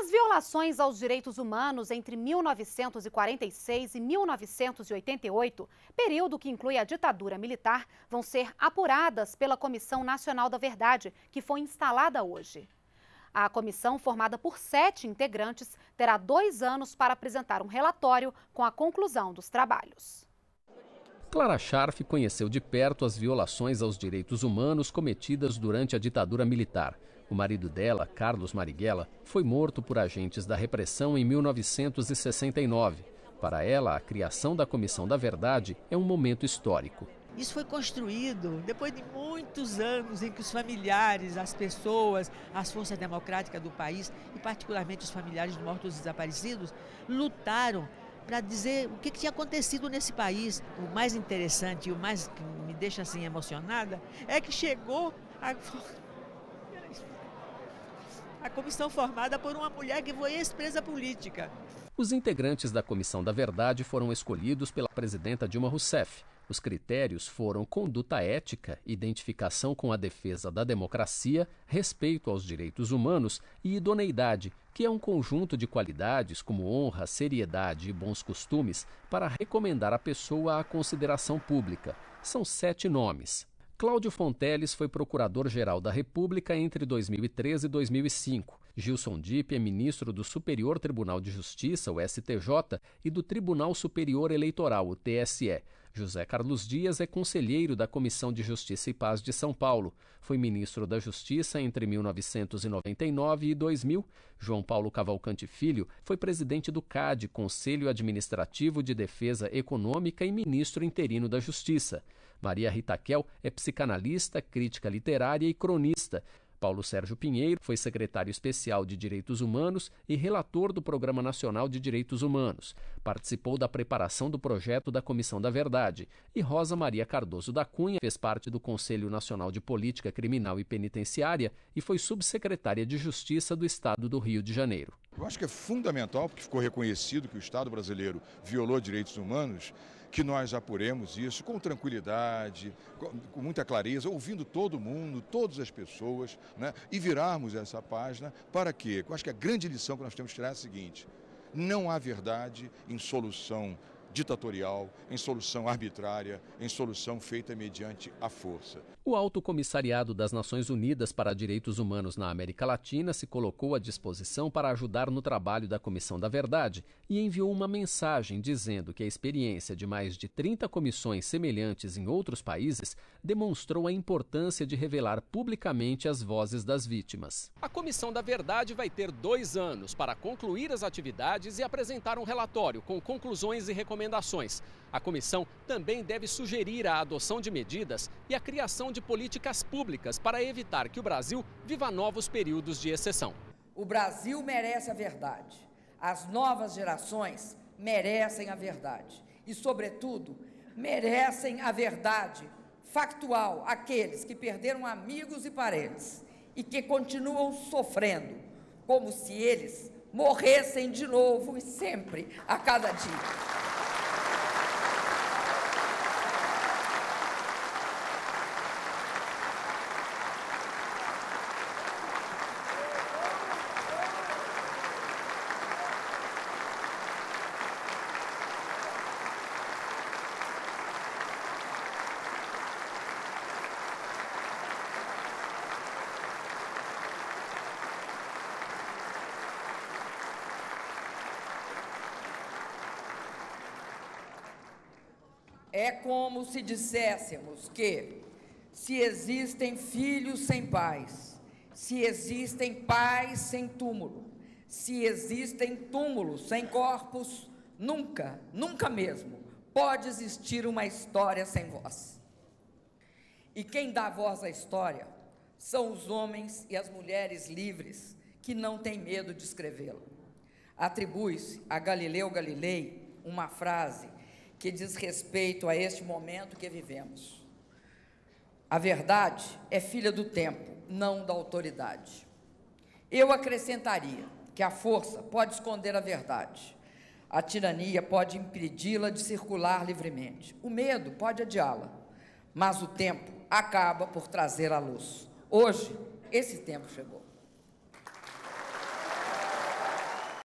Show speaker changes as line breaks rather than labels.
As violações aos direitos humanos entre 1946 e 1988, período que inclui a ditadura militar, vão ser apuradas pela Comissão Nacional da Verdade, que foi instalada hoje. A comissão, formada por sete integrantes, terá dois anos para apresentar um relatório com a conclusão dos trabalhos. Clara Scharf conheceu de perto as violações aos direitos humanos cometidas durante a ditadura militar. O marido dela, Carlos Marighella, foi morto por agentes da repressão em 1969. Para ela, a criação da Comissão da Verdade é um momento histórico.
Isso foi construído depois de muitos anos em que os familiares, as pessoas, as forças democráticas do país, e particularmente os familiares de mortos e desaparecidos, lutaram para dizer o que, que, tinha acontecido nesse país. O mais interessante e o mais que me deixa assim emocionada é que chegou a a comissão formada por uma
mulher que foi ex-presa política. Os integrantes da Comissão da Verdade foram escolhidos pela presidenta Dilma Rousseff. Os critérios foram conduta ética, identificação com a defesa da democracia, respeito aos direitos humanos e idoneidade, que é um conjunto de qualidades como honra, seriedade e bons costumes para recomendar a pessoa à consideração pública. São sete nomes. Cláudio Fonteles foi procurador-geral da República entre 2013 e 2005. Gilson Dipp é ministro do Superior Tribunal de Justiça, o STJ, e do Tribunal Superior Eleitoral, o TSE. José Carlos Dias é conselheiro da Comissão de Justiça e Paz de São Paulo. Foi ministro da Justiça entre 1999 e 2000. João Paulo Cavalcante Filho foi presidente do CAD, Conselho Administrativo de Defesa Econômica e ministro interino da Justiça. Maria Rita Kel é psicanalista, crítica literária e cronista. Paulo Sérgio Pinheiro foi secretário especial de Direitos Humanos e relator do Programa Nacional de Direitos Humanos. Participou da preparação do projeto da Comissão da Verdade. E Rosa Maria Cardoso da Cunha fez parte do Conselho Nacional de Política Criminal e Penitenciária e foi subsecretária de Justiça do Estado do Rio de Janeiro. Eu acho que é fundamental, porque ficou reconhecido que o Estado brasileiro violou direitos humanos, que nós apuremos isso com tranquilidade, com muita clareza, ouvindo todo mundo, todas as pessoas, né? e virarmos essa página para quê? eu acho que a grande lição que nós temos que tirar é a seguinte, não há verdade em solução ditatorial, em solução arbitrária, em solução feita mediante a força. O Alto Comissariado das Nações Unidas para Direitos Humanos na América Latina se colocou à disposição para ajudar no trabalho da Comissão da Verdade e enviou uma mensagem dizendo que a experiência de mais de 30 comissões semelhantes em outros países demonstrou a importância de revelar publicamente as vozes das vítimas. A Comissão da Verdade vai ter dois anos para concluir as atividades e apresentar um relatório com conclusões e recomendações recomendações. A comissão também deve sugerir a adoção de medidas e a criação de políticas públicas para evitar que o Brasil viva novos períodos de exceção.
O Brasil merece a verdade. As novas gerações merecem a verdade. E, sobretudo, merecem a verdade factual aqueles que perderam amigos e parentes e que continuam sofrendo, como se eles morressem de novo e sempre, a cada dia. É como se disséssemos que, se existem filhos sem pais, se existem pais sem túmulo, se existem túmulos sem corpos, nunca, nunca mesmo, pode existir uma história sem voz. E quem dá voz à história são os homens e as mulheres livres que não têm medo de escrevê-la. Atribui-se a Galileu Galilei uma frase que diz respeito a este momento que vivemos. A verdade é filha do tempo, não da autoridade. Eu acrescentaria que a força pode esconder a verdade, a tirania pode impedi-la de circular livremente, o medo pode adiá-la, mas o tempo acaba por trazer a luz. Hoje, esse tempo chegou.